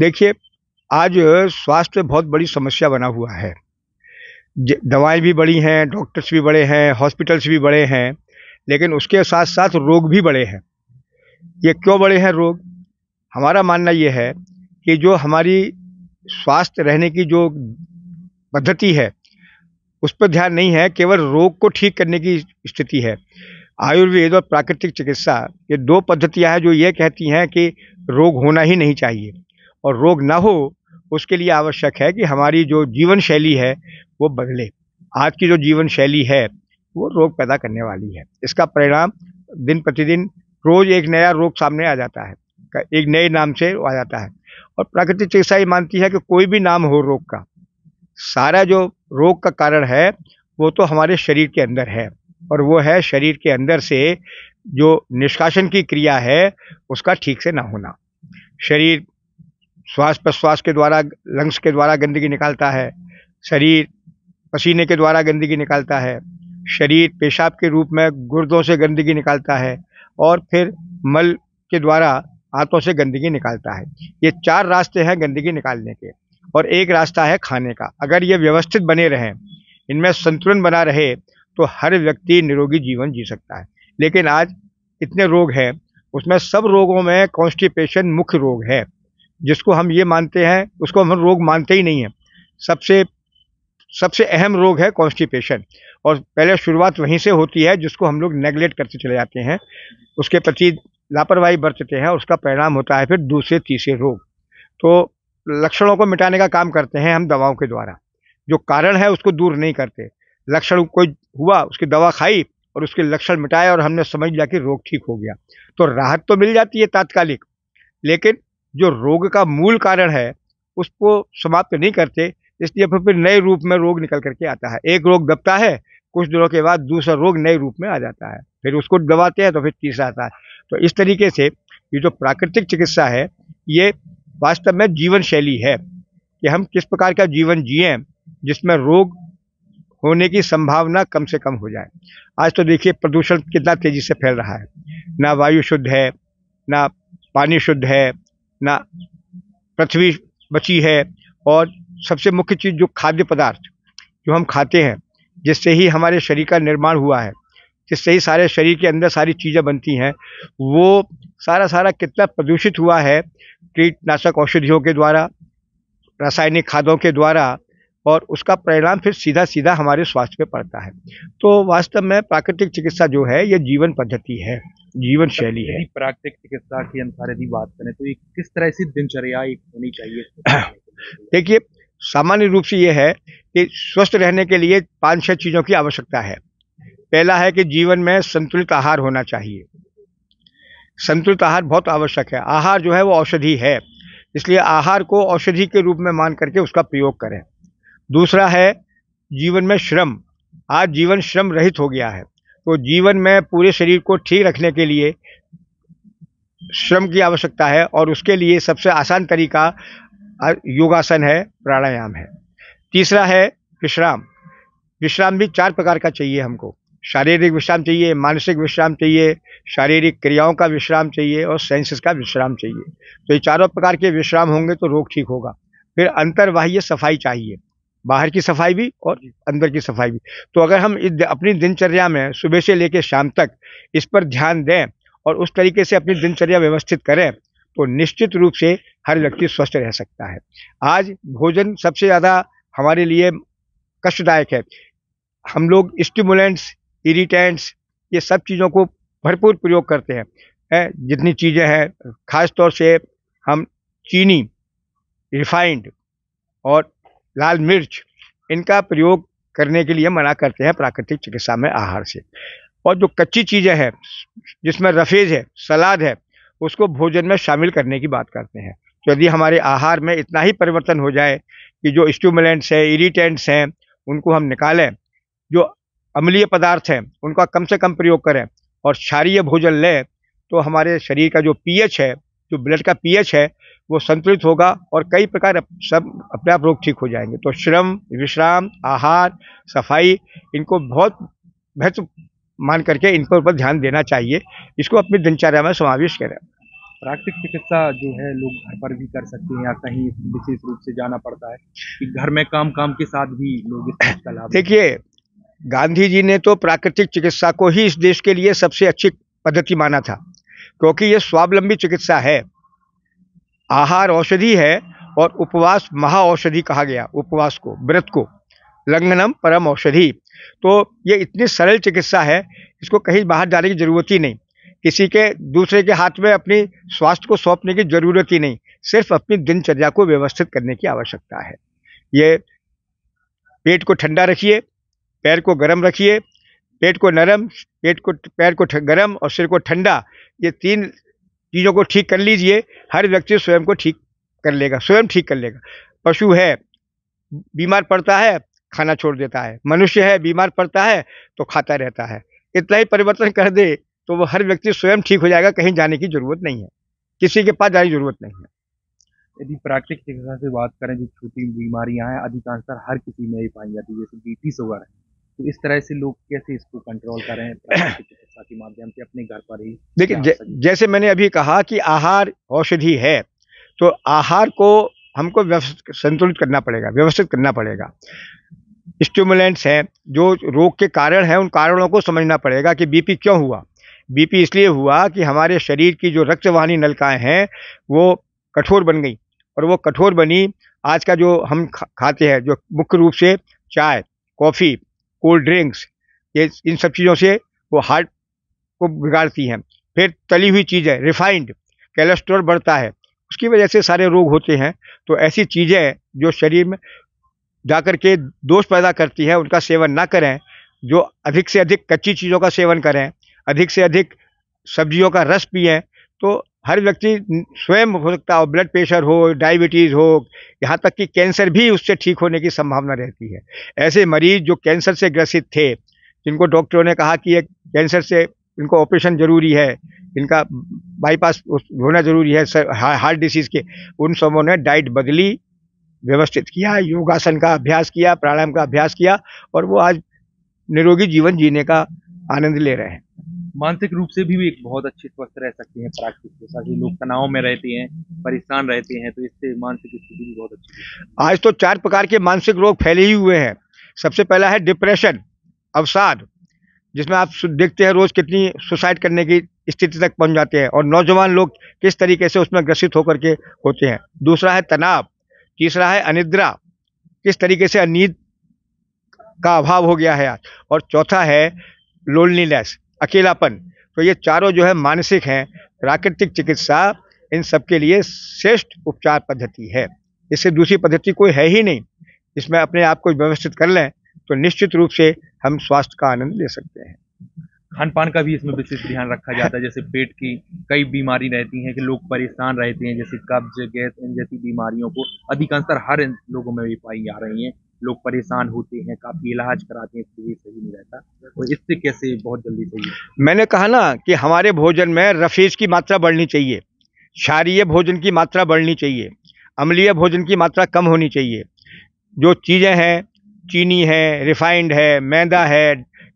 देखिए आज स्वास्थ्य बहुत बड़ी समस्या बना हुआ है दवाएं भी बड़ी हैं डॉक्टर्स भी बड़े हैं हॉस्पिटल्स भी बड़े हैं लेकिन उसके साथ साथ रोग भी बड़े हैं ये क्यों बड़े हैं रोग हमारा मानना ये है कि जो हमारी स्वास्थ्य रहने की जो पद्धति है उस पर ध्यान नहीं है केवल रोग को ठीक करने की स्थिति है आयुर्वेद और प्राकृतिक चिकित्सा ये दो पद्धतियाँ हैं जो ये कहती हैं कि रोग होना ही नहीं चाहिए और रोग ना हो उसके लिए आवश्यक है कि हमारी जो जीवन शैली है वो बदले आज की जो जीवन शैली है वो रोग पैदा करने वाली है इसका परिणाम दिन प्रतिदिन रोज़ एक नया रोग सामने आ जाता है एक नए नाम से आ जाता है और प्राकृतिक चिकित्सा ये मानती है कि कोई भी नाम हो रोग का सारा जो रोग का कारण है वो तो हमारे शरीर के अंदर है और वो है शरीर के अंदर से जो निष्कासन की क्रिया है उसका ठीक से ना होना शरीर श्वास प्रश्वास के द्वारा लंग्स के द्वारा गंदगी निकालता है शरीर पसीने के द्वारा गंदगी निकालता है शरीर पेशाब के रूप में गुर्दों से गंदगी निकालता है और फिर मल के द्वारा हाथों से गंदगी निकालता है ये चार रास्ते हैं गंदगी निकालने के और एक रास्ता है खाने का अगर ये व्यवस्थित बने रहें इनमें संतुलन बना रहे तो हर व्यक्ति निरोगी जीवन जी सकता है लेकिन आज इतने रोग हैं उसमें सब रोगों में कॉन्स्टिपेशन मुख्य रोग है जिसको हम ये मानते हैं उसको हम रोग मानते ही नहीं हैं सबसे सबसे अहम रोग है कॉन्स्टिपेशन और पहले शुरुआत वहीं से होती है जिसको हम लोग नेगलेक्ट करते चले जाते हैं उसके प्रति लापरवाही बरतते हैं उसका परिणाम होता है फिर दूसरे तीसरे रोग तो लक्षणों को मिटाने का काम करते हैं हम दवाओं के द्वारा जो कारण है उसको दूर नहीं करते लक्षण कोई हुआ उसकी दवा खाई और उसके लक्षण मिटाए और हमने समझ लिया कि रोग ठीक हो गया तो राहत तो मिल जाती है तात्कालिक लेकिन जो रोग का मूल कारण है उसको समाप्त नहीं करते इसलिए फिर फिर नए रूप में रोग निकल करके आता है एक रोग दबता है कुछ दिनों के बाद दूसरा रोग नए रूप में आ जाता है फिर उसको दबाते हैं तो फिर तीसरा आता है तो इस तरीके से ये जो प्राकृतिक चिकित्सा है ये वास्तव में जीवन शैली है कि हम किस प्रकार का जीवन जिए जिसमें रोग होने की संभावना कम से कम हो जाए आज तो देखिए प्रदूषण कितना तेज़ी से फैल रहा है ना वायु शुद्ध है ना पानी शुद्ध है ना पृथ्वी बची है और सबसे मुख्य चीज़ जो खाद्य पदार्थ जो हम खाते हैं जिससे ही हमारे शरीर का निर्माण हुआ है जिससे ही सारे शरीर के अंदर सारी चीज़ें बनती हैं वो सारा सारा कितना प्रदूषित हुआ है कीटनाशक औषधियों के द्वारा रासायनिक खादों के द्वारा और उसका परिणाम फिर सीधा सीधा हमारे स्वास्थ्य पे पड़ता है तो वास्तव में प्राकृतिक चिकित्सा जो है ये जीवन पद्धति है जीवन अच्छा, शैली है प्राकृतिक चिकित्सा के अनुसार यदि बात करें तो एक किस तरह से दिनचर्या होनी चाहिए देखिए सामान्य रूप से ये है कि स्वस्थ रहने के लिए पाँच छः चीज़ों की आवश्यकता है पहला है कि जीवन में संतुलित आहार होना चाहिए संतुलित आहार बहुत आवश्यक है आहार जो है वो औषधि है इसलिए आहार को औषधि के रूप में मान करके उसका प्रयोग करें दूसरा है जीवन में श्रम आज जीवन श्रम रहित हो गया है तो जीवन में पूरे शरीर को ठीक रखने के लिए श्रम की आवश्यकता है और उसके लिए सबसे आसान तरीका योगासन है प्राणायाम है तीसरा है विश्राम विश्राम भी चार प्रकार का चाहिए हमको शारीरिक विश्राम चाहिए मानसिक विश्राम चाहिए शारीरिक क्रियाओं का विश्राम चाहिए और सेंसेस का विश्राम चाहिए तो ये चारों प्रकार के विश्राम होंगे तो रोग ठीक होगा फिर अंतर्वाह्य सफाई चाहिए बाहर की सफाई भी और अंदर की सफाई भी तो अगर हम अपनी दिनचर्या में सुबह से लेकर शाम तक इस पर ध्यान दें और उस तरीके से अपनी दिनचर्या व्यवस्थित करें तो निश्चित रूप से हर व्यक्ति स्वस्थ रह सकता है आज भोजन सबसे ज़्यादा हमारे लिए कष्टदायक है हम लोग स्टिमुलेंट्स इरीटेंट्स ये सब चीज़ों को भरपूर प्रयोग करते हैं है, जितनी चीज़ें हैं ख़ास तौर से हम चीनी रिफाइंड और लाल मिर्च इनका प्रयोग करने के लिए मना करते हैं प्राकृतिक चिकित्सा में आहार से और जो कच्ची चीज़ें हैं जिसमें रफेज है सलाद है उसको भोजन में शामिल करने की बात करते हैं तो यदि हमारे आहार में इतना ही परिवर्तन हो जाए कि जो स्टूमलेंट्स हैं इरीटेंट्स हैं उनको हम निकालें जो अम्लीय पदार्थ हैं उनका कम से कम प्रयोग करें और क्षारीय भोजन लें तो हमारे शरीर का जो पीएच है जो ब्लड का पीएच है वो संतुलित होगा और कई प्रकार सब अपने आप रोग ठीक हो जाएंगे तो श्रम विश्राम आहार सफाई इनको बहुत महत्व मान करके इनके ऊपर ध्यान देना चाहिए इसको अपनी दिनचर्या में समावेश करें प्राकृतिक चिकित्सा जो है लोग घर पर भी कर सकते हैं या कहीं विशेष रूप से जाना पड़ता है कि घर में काम काम के साथ भी लोग देखिए गांधी जी ने तो प्राकृतिक चिकित्सा को ही इस देश के लिए सबसे अच्छी पद्धति माना था क्योंकि ये स्वावलंबी चिकित्सा है आहार औषधि है और उपवास महा औषधि कहा गया उपवास को व्रत को लंगनम परम औषधि तो ये इतनी सरल चिकित्सा है इसको कहीं बाहर जाने की ज़रूरत ही नहीं किसी के दूसरे के हाथ में अपनी स्वास्थ्य को सौंपने की ज़रूरत ही नहीं सिर्फ अपनी दिनचर्या को व्यवस्थित करने की आवश्यकता है ये पेट को ठंडा रखिए पैर को गर्म रखिए पेट को नरम पेट को पैर को गर्म और सिर को ठंडा ये तीन चीज़ों को ठीक कर लीजिए हर व्यक्ति स्वयं को ठीक कर लेगा स्वयं ठीक कर लेगा पशु है बीमार पड़ता है खाना छोड़ देता है मनुष्य है बीमार पड़ता है तो खाता रहता है इतना ही परिवर्तन कर दे तो वो हर व्यक्ति स्वयं ठीक हो जाएगा कहीं जाने की जरूरत नहीं है किसी के पास जाने की जरूरत नहीं है यदि प्राकृतिक चिकित्सा से बात करें जो छोटी बीमारियां हैं अधिकांशतर हर किसी में ही पाई जाती है जैसे बी पी शुगर है तो इस तरह से लोग कैसे इसको कंट्रोल करें चिकित्सा के माध्यम से अपने घर पर ही देखिए जैसे मैंने अभी कहा कि आहार औषधि है तो आहार को हमको व्यवस्थित संतुलित करना पड़ेगा व्यवस्थित करना पड़ेगा स्टिमुलेंट्स हैं जो रोग के कारण हैं उन कारणों को समझना पड़ेगा कि बीपी क्यों हुआ बीपी इसलिए हुआ कि हमारे शरीर की जो रक्तवाहिनी नलकाएं हैं वो कठोर बन गई और वो कठोर बनी आज का जो हम खाते हैं जो मुख्य रूप से चाय कॉफ़ी कोल्ड ड्रिंक्स ये इन सब चीज़ों से वो हार्ट को बिगाड़ती हैं फिर तली हुई चीज़ें रिफाइंड कोलेस्ट्रॉल बढ़ता है उसकी वजह से सारे रोग होते हैं तो ऐसी चीज़ें जो शरीर में जाकर के दोष पैदा करती है उनका सेवन ना करें जो अधिक से अधिक कच्ची चीज़ों का सेवन करें अधिक से अधिक सब्जियों का रस पिएँ तो हर व्यक्ति स्वयं हो सकता हो ब्लड प्रेशर हो डायबिटीज़ हो यहाँ तक कि कैंसर भी उससे ठीक होने की संभावना रहती है ऐसे मरीज जो कैंसर से ग्रसित थे जिनको डॉक्टरों ने कहा कि ये कैंसर से इनको ऑपरेशन ज़रूरी है इनका बाईपास होना ज़रूरी है हार्ट डिसीज़ के उन सबों ने डाइट बदली व्यवस्थित किया योगासन का अभ्यास किया प्राणायाम का अभ्यास किया और वो आज निरोगी जीवन जीने का आनंद ले रहे हैं मानसिक रूप से भी, भी एक बहुत अच्छे स्वस्थ रह सकते हैं प्राकृतिक के साथ लोग तनाव में रहते हैं परेशान रहते हैं तो इससे मानसिक स्थिति भी बहुत अच्छी आज तो चार प्रकार के मानसिक रोग फैले ही हुए हैं सबसे पहला है डिप्रेशन अवसाद जिसमें आप देखते हैं रोज़ कितनी सुसाइड करने की स्थिति तक पहुंच जाते हैं और नौजवान लोग किस तरीके से उसमें ग्रसित होकर के होते हैं दूसरा है तनाव तीसरा है अनिद्रा किस तरीके से अनिद का अभाव हो गया है आज और चौथा है लोनलीनेस अकेलापन तो ये चारों जो है मानसिक हैं प्राकृतिक चिकित्सा इन सब के लिए श्रेष्ठ उपचार पद्धति है इससे दूसरी पद्धति कोई है ही नहीं इसमें अपने आप को व्यवस्थित कर लें तो निश्चित रूप से हम स्वास्थ्य का आनंद ले सकते हैं खान पान का भी इसमें विशेष ध्यान रखा जाता है जैसे पेट की कई बीमारी रहती हैं कि लोग परेशान रहते हैं जैसे कब्ज गैस इन जैसी बीमारियों को अधिकांशतर हर लोगों में भी पाई जा रही हैं लोग परेशान होते हैं काफी इलाज कराते हैं फिर भी सही नहीं रहता और तो इससे कैसे बहुत जल्दी सही मैंने कहा ना कि हमारे भोजन में रफीज की मात्रा बढ़नी चाहिए क्षारीय भोजन की मात्रा बढ़नी चाहिए अम्लीय भोजन की मात्रा कम होनी चाहिए जो चीज़ें हैं चीनी है रिफाइंड है मैदा है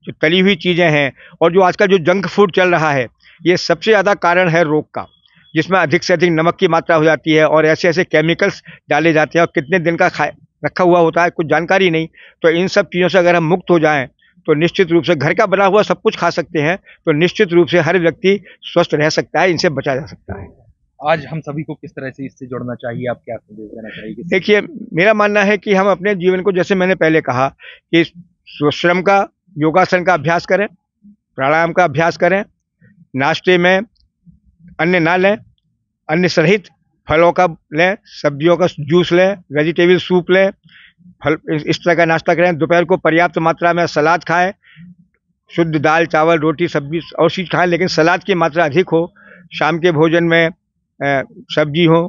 जो तली हुई चीज़ें हैं और जो आजकल जो जंक फूड चल रहा है ये सबसे ज़्यादा कारण है रोग का जिसमें अधिक से अधिक नमक की मात्रा हो जाती है और ऐसे ऐसे केमिकल्स डाले जाते हैं और कितने दिन का खाए रखा हुआ होता है कुछ जानकारी नहीं तो इन सब चीज़ों से अगर हम मुक्त हो जाएँ तो निश्चित रूप से घर का बना हुआ सब कुछ खा सकते हैं तो निश्चित रूप से हर व्यक्ति स्वस्थ रह सकता है इनसे बचा जा सकता है आज हम सभी को किस तरह से इससे जोड़ना चाहिए आप क्या संदेश देना चाहिए देखिए मेरा मानना है कि हम अपने जीवन को जैसे मैंने पहले कहा कि श्रम का योगासन का अभ्यास करें प्राणायाम का अभ्यास करें नाश्ते में अन्य ना लें अन्य सहित फलों का लें सब्जियों का जूस लें वेजिटेबल सूप लें फल इस तरह का नाश्ता करें दोपहर को पर्याप्त मात्रा में सलाद खाएं शुद्ध दाल चावल रोटी सब्जी और चीज़ खाएं लेकिन सलाद की मात्रा अधिक हो शाम के भोजन में सब्जी हो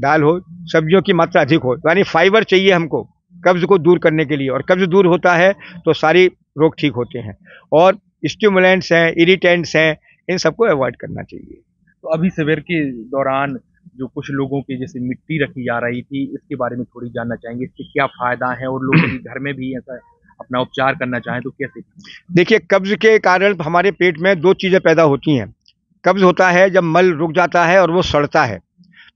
दाल हो सब्जियों की मात्रा अधिक हो यानी फाइबर चाहिए हमको कब्ज़ को दूर करने के लिए और कब्ज़ दूर होता है तो सारी रोग ठीक होते हैं और स्टिमुलेंट्स हैं इरीटेंट्स हैं इन सबको अवॉइड करना चाहिए तो अभी सवेर के दौरान जो कुछ लोगों के जैसे मिट्टी रखी जा रही थी इसके बारे में थोड़ी जानना चाहेंगे इसके क्या फायदा है और लोग घर में भी ऐसा अपना उपचार करना चाहें तो कैसे देखिए कब्ज के कारण हमारे पेट में दो चीज़ें पैदा होती हैं कब्ज होता है जब मल रुक जाता है और वो सड़ता है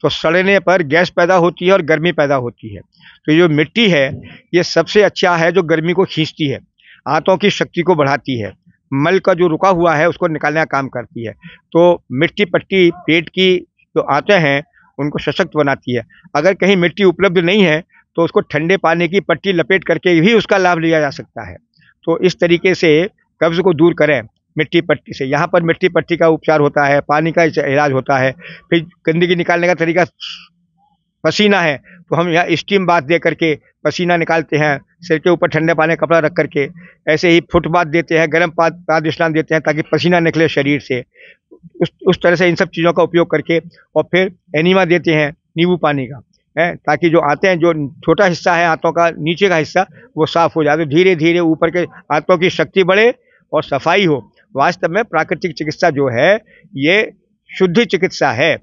तो सड़ने पर गैस पैदा होती है और गर्मी पैदा होती है तो ये जो मिट्टी है ये सबसे अच्छा है जो गर्मी को खींचती है आंतों की शक्ति को बढ़ाती है मल का जो रुका हुआ है उसको निकालने का काम करती है तो मिट्टी पट्टी पेट की जो आते हैं उनको सशक्त बनाती है अगर कहीं मिट्टी उपलब्ध नहीं है तो उसको ठंडे पानी की पट्टी लपेट करके भी उसका लाभ लिया जा सकता है तो इस तरीके से कब्ज़ को दूर करें मिट्टी पट्टी से यहाँ पर मिट्टी पट्टी का उपचार होता है पानी का इलाज होता है फिर गंदगी निकालने का तरीका पसीना है तो हम यहाँ स्टीम बात दे करके पसीना निकालते हैं सिर के ऊपर ठंडे पानी कपड़ा रख करके ऐसे ही फुटपाथ देते हैं गर्म पाद पाद विश्राम देते हैं ताकि पसीना निकले शरीर से उस उस तरह से इन सब चीज़ों का उपयोग करके और फिर एनिमा देते हैं नींबू पानी का है ताकि जो आते हैं जो छोटा हिस्सा है हाथों का नीचे का हिस्सा वो साफ़ हो जाए तो धीरे धीरे ऊपर के हाथों की शक्ति बढ़े और सफाई हो वास्तव में प्राकृतिक चिकित्सा जो है ये शुद्धि चिकित्सा है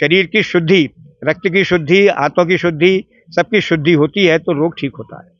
शरीर की शुद्धि रक्त की शुद्धि हाथों की शुद्धि सबकी शुद्धि होती है तो रोग ठीक होता है